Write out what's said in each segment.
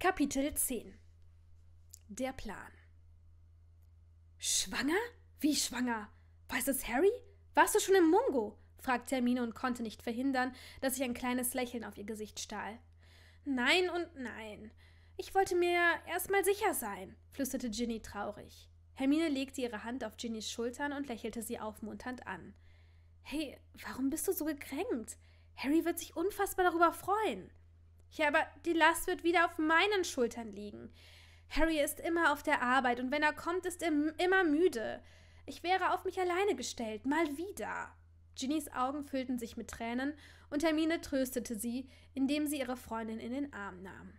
Kapitel 10 Der Plan Schwanger? Wie schwanger? Weiß es Harry? Warst du schon im Mungo? fragte Hermine und konnte nicht verhindern, dass sich ein kleines Lächeln auf ihr Gesicht stahl. Nein und nein. Ich wollte mir erstmal sicher sein, flüsterte Ginny traurig. Hermine legte ihre Hand auf Ginnys Schultern und lächelte sie aufmunternd an. Hey, warum bist du so gekränkt? Harry wird sich unfassbar darüber freuen. Ja, aber die Last wird wieder auf meinen Schultern liegen. Harry ist immer auf der Arbeit und wenn er kommt, ist er immer müde. Ich wäre auf mich alleine gestellt, mal wieder. Ginnys Augen füllten sich mit Tränen und Hermine tröstete sie, indem sie ihre Freundin in den Arm nahm.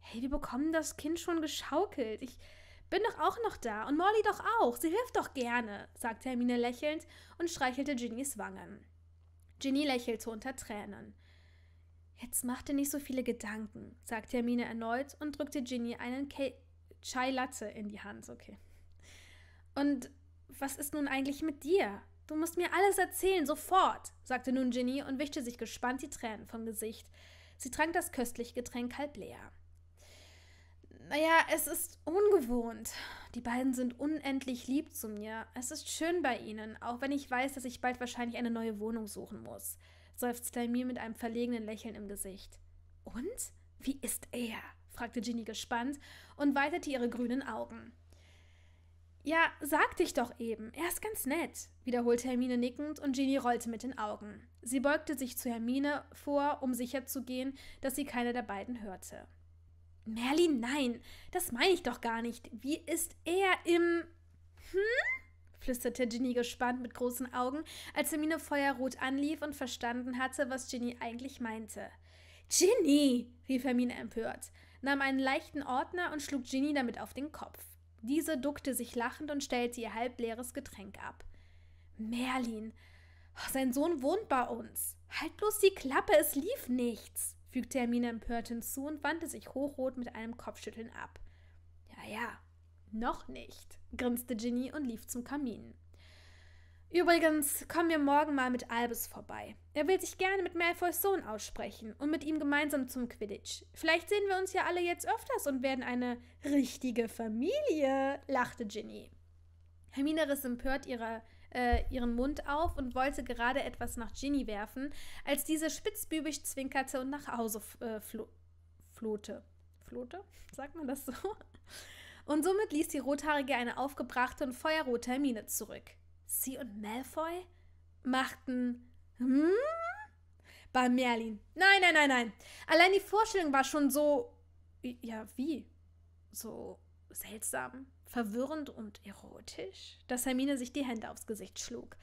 Hey, wir bekommen das Kind schon geschaukelt. Ich bin doch auch noch da und Molly doch auch. Sie hilft doch gerne, sagte Hermine lächelnd und streichelte Ginnys Wangen. Ginny lächelte unter Tränen. Jetzt mach dir nicht so viele Gedanken, sagte Hermine erneut und drückte Ginny einen Ke Chai Latte in die Hand. Okay. Und was ist nun eigentlich mit dir? Du musst mir alles erzählen, sofort, sagte nun Ginny und wischte sich gespannt die Tränen vom Gesicht. Sie trank das köstliche Getränk halb leer. Naja, es ist ungewohnt. Die beiden sind unendlich lieb zu mir. Es ist schön bei ihnen, auch wenn ich weiß, dass ich bald wahrscheinlich eine neue Wohnung suchen muss seufzte Emil mit einem verlegenen Lächeln im Gesicht. Und? Wie ist er? fragte Ginny gespannt und weitete ihre grünen Augen. Ja, sagte ich doch eben, er ist ganz nett, wiederholte Hermine nickend und Ginny rollte mit den Augen. Sie beugte sich zu Hermine vor, um sicherzugehen, dass sie keine der beiden hörte. Merlin, nein, das meine ich doch gar nicht. Wie ist er im. Hm? flüsterte Ginny gespannt mit großen Augen, als Hermine feuerrot anlief und verstanden hatte, was Ginny eigentlich meinte. Ginny! rief Hermine empört, nahm einen leichten Ordner und schlug Ginny damit auf den Kopf. Diese duckte sich lachend und stellte ihr halbleeres Getränk ab. Merlin! Sein Sohn wohnt bei uns. Halt bloß die Klappe, es lief nichts, fügte Hermine empört hinzu und wandte sich hochrot mit einem Kopfschütteln ab. Ja, ja, noch nicht, grinste Ginny und lief zum Kamin. Übrigens, kommen wir morgen mal mit Albus vorbei. Er will sich gerne mit Malfoys Sohn aussprechen und mit ihm gemeinsam zum Quidditch. Vielleicht sehen wir uns ja alle jetzt öfters und werden eine richtige Familie, lachte Ginny. Hermine riss empört ihre, äh, ihren Mund auf und wollte gerade etwas nach Ginny werfen, als diese spitzbübig zwinkerte und nach Hause äh, flo flohte. Flohte? Sagt man das so? und somit ließ die Rothaarige eine aufgebrachte und feuerrote Hermine zurück. Sie und Malfoy machten hm? bei Merlin. Nein, nein, nein, nein. Allein die Vorstellung war schon so ja, wie? So seltsam, verwirrend und erotisch, dass Hermine sich die Hände aufs Gesicht schlug.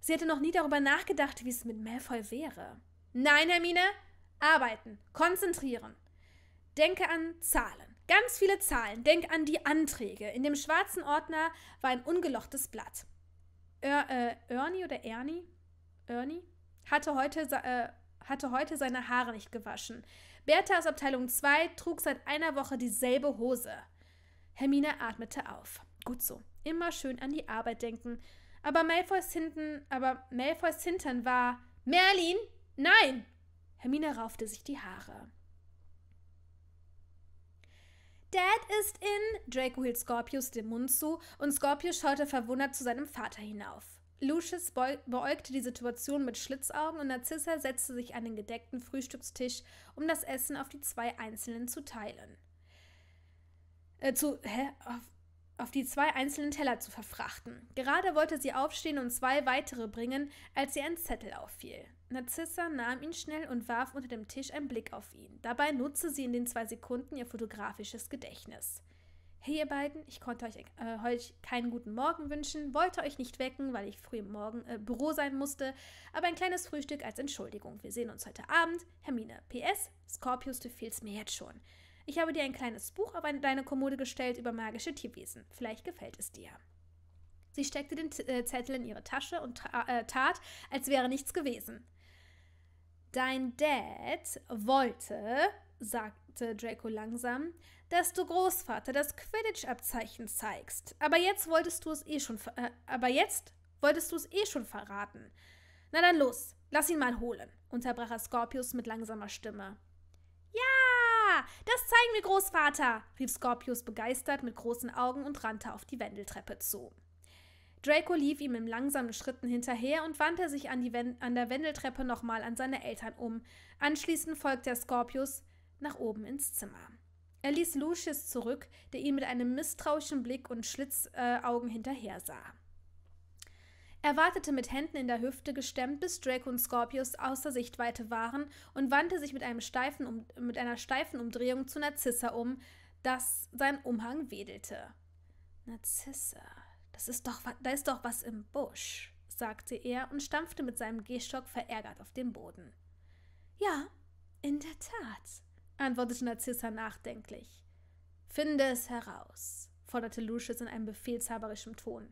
Sie hätte noch nie darüber nachgedacht, wie es mit Malfoy wäre. Nein, Hermine, arbeiten, konzentrieren. Denke an Zahlen. Ganz viele Zahlen. Denk an die Anträge. In dem schwarzen Ordner war ein ungelochtes Blatt. Er, äh, Ernie oder Ernie? Ernie? Hatte heute, äh, hatte heute seine Haare nicht gewaschen. Bertha aus Abteilung 2 trug seit einer Woche dieselbe Hose. Hermine atmete auf. Gut so. Immer schön an die Arbeit denken. Aber Malfoys Hinten, aber Malfoys Hintern war... Merlin? Nein! Hermine raufte sich die Haare. Dad ist in. Draco hielt Scorpius den Mund zu und Scorpius schaute verwundert zu seinem Vater hinauf. Lucius beäugte die Situation mit Schlitzaugen und Narzissa setzte sich an den gedeckten Frühstückstisch, um das Essen auf die zwei Einzelnen zu teilen. Äh, zu. Hä? Auf, auf die zwei einzelnen Teller zu verfrachten. Gerade wollte sie aufstehen und zwei weitere bringen, als ihr ein Zettel auffiel. Narzissa nahm ihn schnell und warf unter dem Tisch einen Blick auf ihn. Dabei nutzte sie in den zwei Sekunden ihr fotografisches Gedächtnis. Hey ihr beiden, ich konnte euch äh, heute keinen guten Morgen wünschen, wollte euch nicht wecken, weil ich früh im Morgen äh, Büro sein musste, aber ein kleines Frühstück als Entschuldigung. Wir sehen uns heute Abend. Hermine, PS, Scorpius, du fehlst mir jetzt schon. Ich habe dir ein kleines Buch auf deine Kommode gestellt über magische Tierwesen. Vielleicht gefällt es dir. Sie steckte den äh, Zettel in ihre Tasche und äh, tat, als wäre nichts gewesen. Dein Dad wollte, sagte Draco langsam, dass du Großvater das Quidditch-Abzeichen zeigst. Aber jetzt wolltest du es eh schon, äh, aber jetzt wolltest du es eh schon verraten. Na dann los, lass ihn mal holen, unterbrach er Scorpius mit langsamer Stimme das zeigen wir, Großvater! rief Scorpius begeistert mit großen Augen und rannte auf die Wendeltreppe zu. Draco lief ihm in langsamen Schritten hinterher und wandte sich an, Wend an der Wendeltreppe nochmal an seine Eltern um. Anschließend folgte er Scorpius nach oben ins Zimmer. Er ließ Lucius zurück, der ihm mit einem misstrauischen Blick und Schlitzaugen äh, hinterher sah. Er wartete mit Händen in der Hüfte gestemmt, bis Draco und Scorpius außer Sichtweite waren und wandte sich mit, steifen um mit einer steifen Umdrehung zu Narzissa um, dass sein Umhang wedelte. Narzissa, das ist doch, da ist doch was im Busch, sagte er und stampfte mit seinem Gehstock verärgert auf den Boden. Ja, in der Tat, antwortete Narzissa nachdenklich. Finde es heraus, forderte Lucius in einem befehlshaberischen Ton.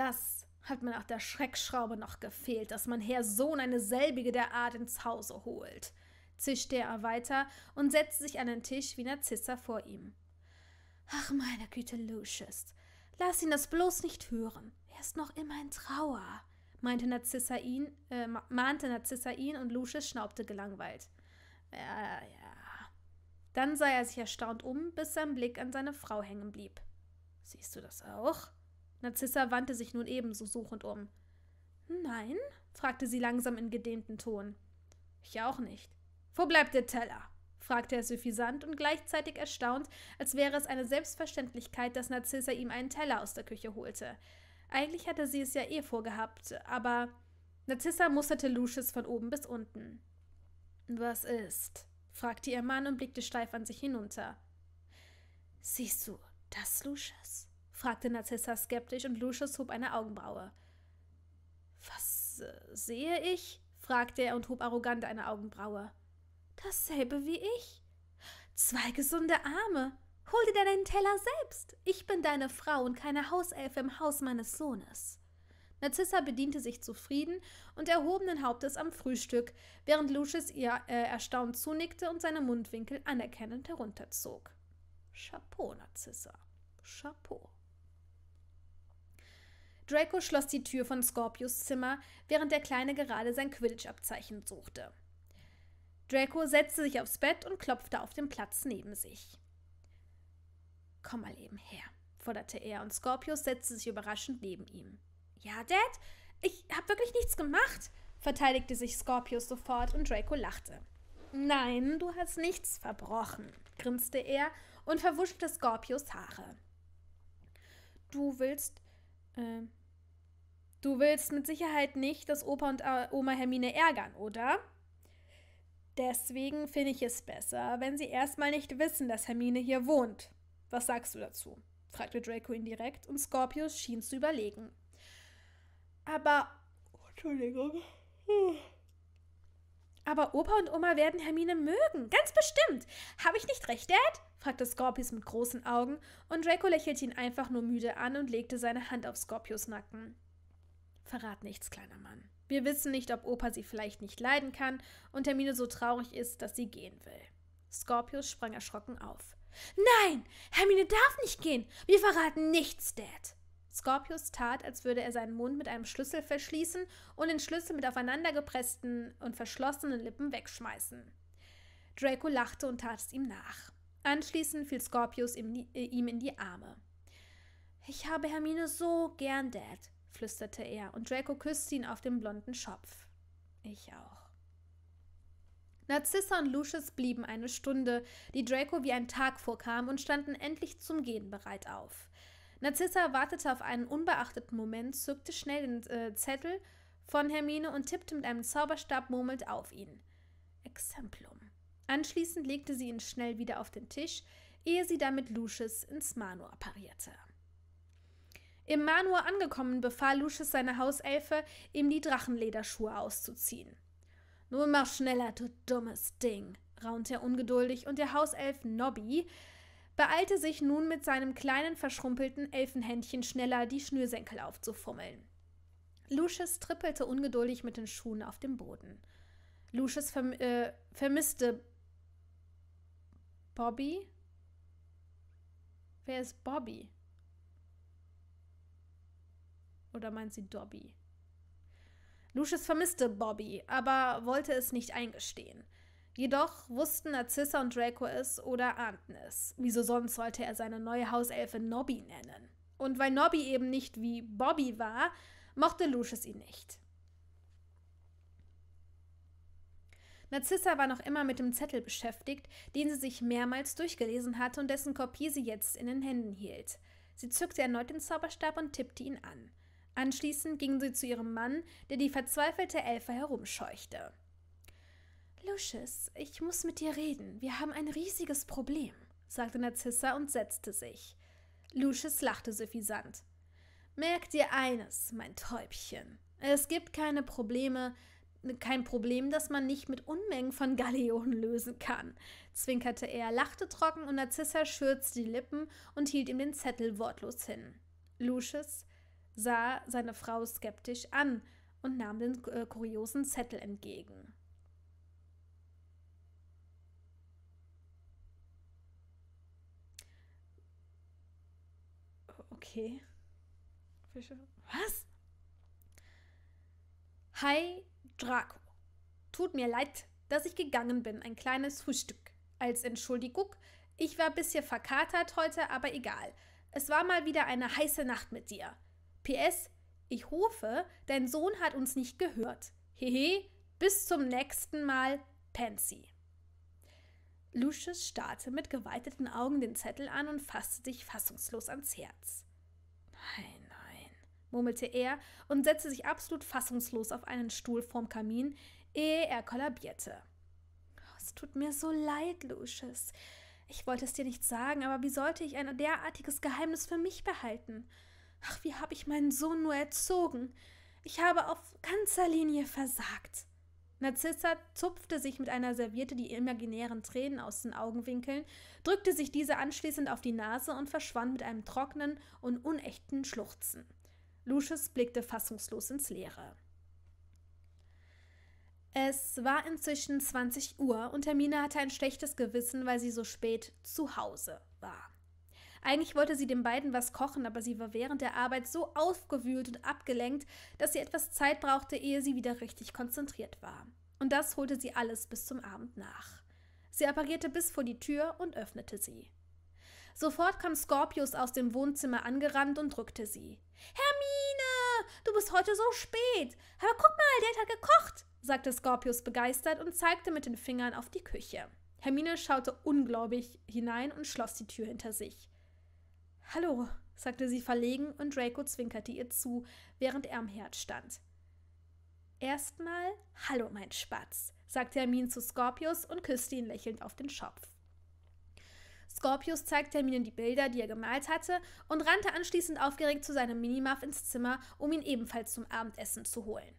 Das hat mir nach der Schreckschraube noch gefehlt, dass mein Herr Sohn eine selbige der Art ins Hause holt, zischte er weiter und setzte sich an den Tisch wie Narzissa vor ihm. Ach, meine Güte, Lucius, lass ihn das bloß nicht hören. Er ist noch immer in Trauer, meinte Narzissa ihn, äh, mahnte Narzissa ihn und Lucius schnaubte gelangweilt. Ja, ja. Dann sah er sich erstaunt um, bis sein Blick an seine Frau hängen blieb. Siehst du das auch? Narzissa wandte sich nun ebenso suchend um. Nein? fragte sie langsam in gedehntem Ton. Ich auch nicht. Wo bleibt der Teller? fragte er suffisant und gleichzeitig erstaunt, als wäre es eine Selbstverständlichkeit, dass Narzissa ihm einen Teller aus der Küche holte. Eigentlich hatte sie es ja eh vorgehabt, aber Narzissa musterte Lucius von oben bis unten. Was ist? fragte ihr Mann und blickte steif an sich hinunter. Siehst du das, Lucius? fragte Narzissa skeptisch und Lucius hob eine Augenbraue. Was äh, sehe ich? fragte er und hob arrogant eine Augenbraue. Dasselbe wie ich. Zwei gesunde Arme. Hol dir deinen Teller selbst. Ich bin deine Frau und keine Hauselfe im Haus meines Sohnes. Narzissa bediente sich zufrieden und erhobenen Hauptes am Frühstück, während Lucius ihr äh, erstaunt zunickte und seine Mundwinkel anerkennend herunterzog. Chapeau, Narzissa. Chapeau. Draco schloss die Tür von Scorpius Zimmer, während der Kleine gerade sein Quidditch-Abzeichen suchte. Draco setzte sich aufs Bett und klopfte auf den Platz neben sich. Komm mal eben her, forderte er, und Scorpius setzte sich überraschend neben ihm. Ja, Dad, ich hab wirklich nichts gemacht, verteidigte sich Scorpius sofort und Draco lachte. Nein, du hast nichts verbrochen, grinste er und verwuschelte Scorpius Haare. Du willst, äh, Du willst mit Sicherheit nicht, dass Opa und äh, Oma Hermine ärgern, oder? Deswegen finde ich es besser, wenn sie erstmal nicht wissen, dass Hermine hier wohnt. Was sagst du dazu? fragte Draco ihn direkt und Scorpius schien zu überlegen. Aber. Entschuldigung. Aber Opa und Oma werden Hermine mögen, ganz bestimmt. Habe ich nicht recht, Dad? fragte Scorpius mit großen Augen und Draco lächelte ihn einfach nur müde an und legte seine Hand auf Scorpius Nacken. Verrat nichts, kleiner Mann. Wir wissen nicht, ob Opa sie vielleicht nicht leiden kann und Hermine so traurig ist, dass sie gehen will. Scorpius sprang erschrocken auf. Nein, Hermine darf nicht gehen. Wir verraten nichts, Dad. Scorpius tat, als würde er seinen Mund mit einem Schlüssel verschließen und den Schlüssel mit aufeinandergepressten und verschlossenen Lippen wegschmeißen. Draco lachte und tat es ihm nach. Anschließend fiel Scorpius ihm, äh, in die Arme. Ich habe Hermine so gern, Dad flüsterte er, und Draco küsste ihn auf den blonden Schopf. Ich auch. Narzissa und Lucius blieben eine Stunde, die Draco wie ein Tag vorkam, und standen endlich zum Gehen bereit auf. Narzissa wartete auf einen unbeachteten Moment, zückte schnell den äh, Zettel von Hermine und tippte mit einem Zauberstab murmelnd auf ihn. Exemplum. Anschließend legte sie ihn schnell wieder auf den Tisch, ehe sie damit Lucius ins Manu apparierte. Im Manor angekommen, befahl Lucius seine Hauselfe, ihm die Drachenlederschuhe auszuziehen. Nun mach schneller, du dummes Ding, raunte er ungeduldig, und der Hauself Nobby beeilte sich nun mit seinem kleinen verschrumpelten Elfenhändchen schneller die Schnürsenkel aufzufummeln. Lucius trippelte ungeduldig mit den Schuhen auf dem Boden. Lucius verm äh, vermisste Bobby. Wer ist Bobby? Oder meint sie Dobby? Lucius vermisste Bobby, aber wollte es nicht eingestehen. Jedoch wussten Narcissa und Draco es oder ahnten es. Wieso sonst sollte er seine neue Hauselfe Nobby nennen? Und weil Nobby eben nicht wie Bobby war, mochte Lucius ihn nicht. Narcissa war noch immer mit dem Zettel beschäftigt, den sie sich mehrmals durchgelesen hatte und dessen Kopie sie jetzt in den Händen hielt. Sie zückte erneut den Zauberstab und tippte ihn an. Anschließend ging sie zu ihrem Mann, der die verzweifelte Elfe herumscheuchte. Lucius, ich muss mit dir reden. Wir haben ein riesiges Problem, sagte Narzissa und setzte sich. Lucius lachte suffisant. Merk dir eines, mein Täubchen. Es gibt keine Probleme, kein Problem, das man nicht mit Unmengen von Galeonen lösen kann, zwinkerte er, lachte trocken und Narzissa schürzte die Lippen und hielt ihm den Zettel wortlos hin. Lucius sah seine Frau skeptisch an und nahm den äh, kuriosen Zettel entgegen. Okay. Fische. Was? Hi, Draco. Tut mir leid, dass ich gegangen bin. Ein kleines Frühstück. Als Entschuldigung. Ich war bisher verkatert heute, aber egal. Es war mal wieder eine heiße Nacht mit dir. PS, ich hoffe, dein Sohn hat uns nicht gehört. Hehe, bis zum nächsten Mal, Pansy. Lucius starrte mit geweiteten Augen den Zettel an und fasste sich fassungslos ans Herz. Nein, nein, murmelte er und setzte sich absolut fassungslos auf einen Stuhl vorm Kamin, ehe er kollabierte. Es tut mir so leid, Lucius. Ich wollte es dir nicht sagen, aber wie sollte ich ein derartiges Geheimnis für mich behalten? Ach, wie habe ich meinen Sohn nur erzogen? Ich habe auf ganzer Linie versagt. Narzissa zupfte sich mit einer Serviette die imaginären Tränen aus den Augenwinkeln, drückte sich diese anschließend auf die Nase und verschwand mit einem trockenen und unechten Schluchzen. Lucius blickte fassungslos ins Leere. Es war inzwischen 20 Uhr und Hermine hatte ein schlechtes Gewissen, weil sie so spät zu Hause war. Eigentlich wollte sie den beiden was kochen, aber sie war während der Arbeit so aufgewühlt und abgelenkt, dass sie etwas Zeit brauchte, ehe sie wieder richtig konzentriert war. Und das holte sie alles bis zum Abend nach. Sie apparierte bis vor die Tür und öffnete sie. Sofort kam Scorpius aus dem Wohnzimmer angerannt und drückte sie. Hermine, du bist heute so spät. Aber guck mal, der hat gekocht, sagte Scorpius begeistert und zeigte mit den Fingern auf die Küche. Hermine schaute ungläubig hinein und schloss die Tür hinter sich. Hallo, sagte sie verlegen und Draco zwinkerte ihr zu, während er am Herd stand. Erstmal Hallo, mein Spatz, sagte Hermine zu Scorpius und küsste ihn lächelnd auf den Schopf. Scorpius zeigte Hermine die Bilder, die er gemalt hatte, und rannte anschließend aufgeregt zu seinem Minimuff ins Zimmer, um ihn ebenfalls zum Abendessen zu holen.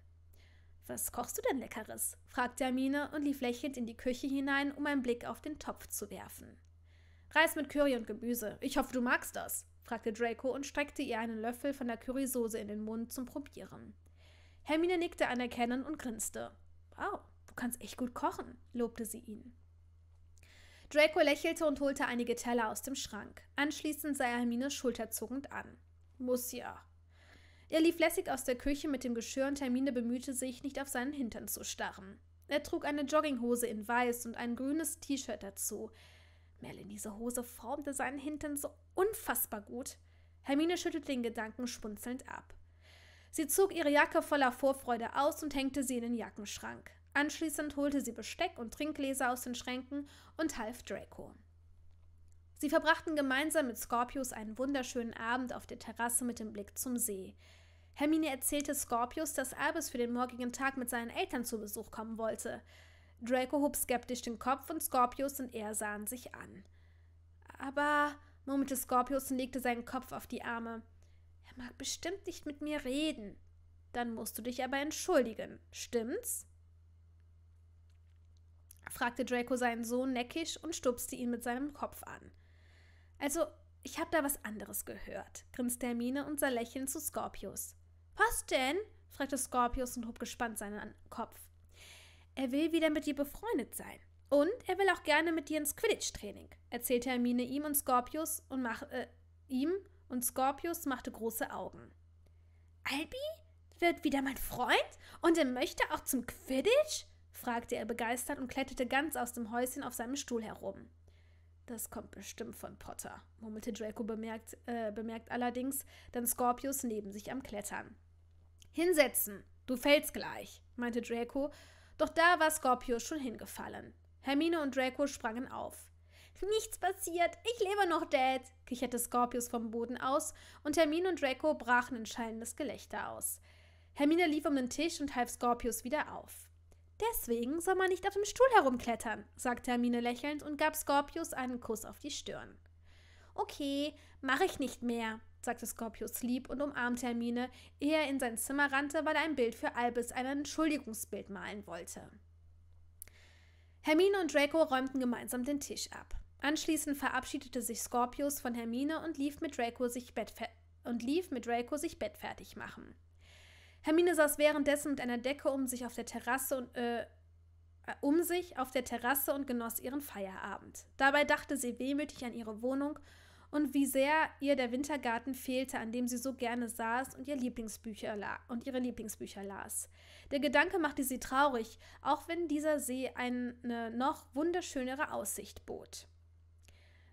Was kochst du denn Leckeres? fragte Hermine und lief lächelnd in die Küche hinein, um einen Blick auf den Topf zu werfen. Reis mit Curry und Gemüse. Ich hoffe, du magst das, fragte Draco und streckte ihr einen Löffel von der Currysoße in den Mund zum Probieren. Hermine nickte anerkennend und grinste. Wow, du kannst echt gut kochen, lobte sie ihn. Draco lächelte und holte einige Teller aus dem Schrank. Anschließend sah er Hermine schulterzuckend an. Muss ja. Er lief lässig aus der Küche mit dem Geschirr und Hermine bemühte sich, nicht auf seinen Hintern zu starren. Er trug eine Jogginghose in weiß und ein grünes T-Shirt dazu, Merlin, diese Hose formte seinen Hintern so unfassbar gut. Hermine schüttelte den Gedanken schmunzelnd ab. Sie zog ihre Jacke voller Vorfreude aus und hängte sie in den Jackenschrank. Anschließend holte sie Besteck und Trinkgläser aus den Schränken und half Draco. Sie verbrachten gemeinsam mit Scorpius einen wunderschönen Abend auf der Terrasse mit dem Blick zum See. Hermine erzählte Scorpius, dass Albus für den morgigen Tag mit seinen Eltern zu Besuch kommen wollte. Draco hob skeptisch den Kopf und Scorpius und er sahen sich an. Aber, murmelte Scorpius und legte seinen Kopf auf die Arme. Er mag bestimmt nicht mit mir reden. Dann musst du dich aber entschuldigen, stimmt's? fragte Draco seinen Sohn neckisch und stupste ihn mit seinem Kopf an. Also, ich hab da was anderes gehört, grinste Hermine und sah lächelnd zu Scorpius. Was denn? fragte Scorpius und hob gespannt seinen Kopf. Er will wieder mit dir befreundet sein. Und er will auch gerne mit dir ins Quidditch-Training, erzählte Hermine ihm und Scorpius und mach, äh, ihm und Scorpius machte große Augen. Albi wird wieder mein Freund und er möchte auch zum Quidditch? fragte er begeistert und kletterte ganz aus dem Häuschen auf seinem Stuhl herum. Das kommt bestimmt von Potter, murmelte Draco bemerkt, äh, bemerkt allerdings dann Scorpius neben sich am Klettern. Hinsetzen, du fällst gleich, meinte Draco doch da war Scorpio schon hingefallen. Hermine und Draco sprangen auf. Nichts passiert, ich lebe noch, Dad, kicherte Scorpius vom Boden aus und Hermine und Draco brachen in schallendes Gelächter aus. Hermine lief um den Tisch und half Scorpius wieder auf. Deswegen soll man nicht auf dem Stuhl herumklettern, sagte Hermine lächelnd und gab Scorpius einen Kuss auf die Stirn. Okay, mache ich nicht mehr, sagte Scorpius lieb und umarmte Hermine, ehe er in sein Zimmer rannte, weil er ein Bild für Albus, ein Entschuldigungsbild malen wollte. Hermine und Draco räumten gemeinsam den Tisch ab. Anschließend verabschiedete sich Scorpius von Hermine und lief mit Draco sich, bettfer mit Draco machen. Hermine saß währenddessen mit einer Decke um sich auf der Terrasse und äh, äh, um sich auf der Terrasse und genoss ihren Feierabend. Dabei dachte sie wehmütig an ihre Wohnung und wie sehr ihr der Wintergarten fehlte, an dem sie so gerne saß und, ihr Lieblingsbücher und ihre Lieblingsbücher las. Der Gedanke machte sie traurig, auch wenn dieser See eine noch wunderschönere Aussicht bot.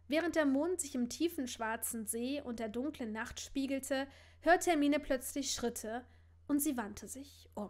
Während der Mond sich im tiefen schwarzen See und der dunklen Nacht spiegelte, hörte Hermine plötzlich Schritte und sie wandte sich um.